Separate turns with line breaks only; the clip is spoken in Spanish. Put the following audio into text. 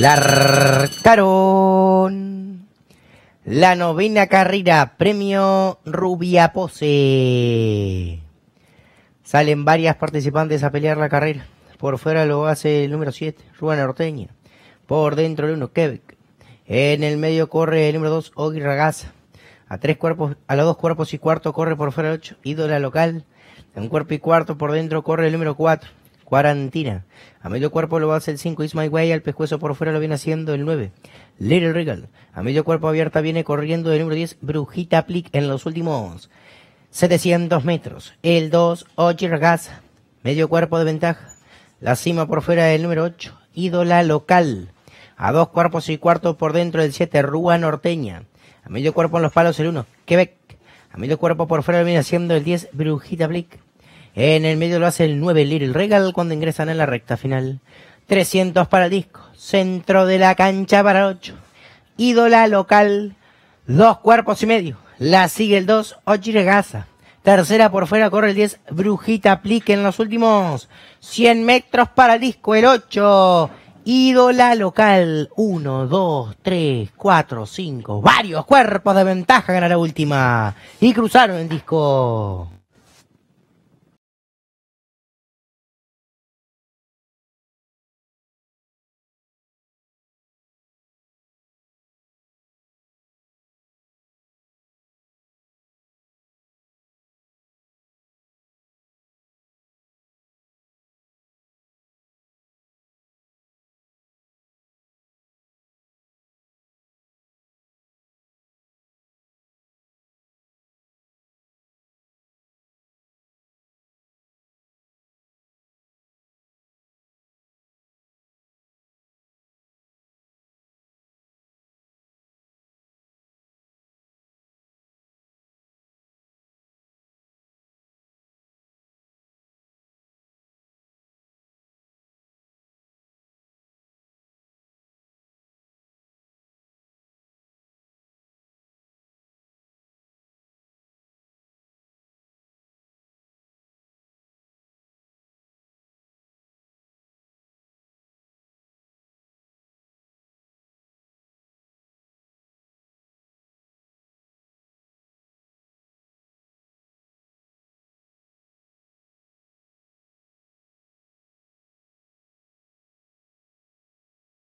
la novena carrera, premio Rubia Pose. Salen varias participantes a pelear la carrera. Por fuera lo hace el número 7, Rubén Orteña. Por dentro el 1, Quebec. En el medio corre el número 2, Ogi Ragaza. A tres cuerpos, a los dos cuerpos y cuarto corre por fuera el 8, ídola local. En cuerpo y cuarto por dentro corre el número 4, Cuarantina. A medio cuerpo lo hace el 5 Is My Way, al pescuezo por fuera lo viene haciendo el 9. Little Regal. A medio cuerpo abierta viene corriendo el número 10 Brujita Plick en los últimos 700 metros. El 2 Ojirgas. Medio cuerpo de ventaja. La cima por fuera del número 8 Ídola Local. A dos cuerpos y cuarto por dentro del 7 Rúa Norteña. A medio cuerpo en los palos el 1 Quebec. A medio cuerpo por fuera lo viene haciendo el 10 Brujita Plick. En el medio lo hace el 9 Little Regal cuando ingresan en la recta final. 300 para el disco. Centro de la cancha para el 8. Ídola local. Dos cuerpos y medio. La sigue el 2 Ochiregaza. Tercera por fuera corre el 10 Brujita Aplique en los últimos 100 metros para el disco. El 8. Ídola local. 1, 2, 3, 4, 5. Varios cuerpos de ventaja gana la última. Y cruzaron el disco.